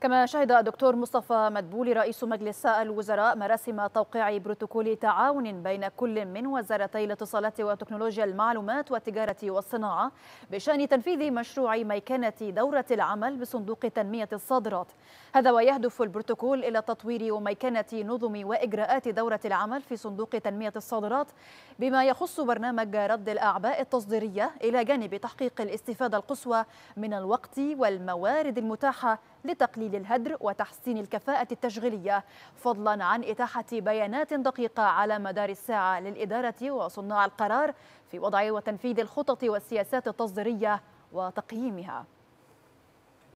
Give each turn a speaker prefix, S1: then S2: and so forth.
S1: كما شهد الدكتور مصطفى مدبولي رئيس مجلس الوزراء مراسم توقيع بروتوكول تعاون بين كل من وزارتي الاتصالات وتكنولوجيا المعلومات والتجارة والصناعة بشأن تنفيذ مشروع ميكنة دورة العمل بصندوق تنمية الصادرات هذا ويهدف البروتوكول إلى تطوير وميكنة نظم وإجراءات دورة العمل في صندوق تنمية الصادرات بما يخص برنامج رد الأعباء التصديرية إلى جانب تحقيق الاستفادة القصوى من الوقت والموارد المتاحة لتقليل الهدر وتحسين الكفاءة التشغيلية فضلا عن إتاحة بيانات دقيقة على مدار الساعة للإدارة وصناع القرار في وضع وتنفيذ الخطط والسياسات التصديرية وتقييمها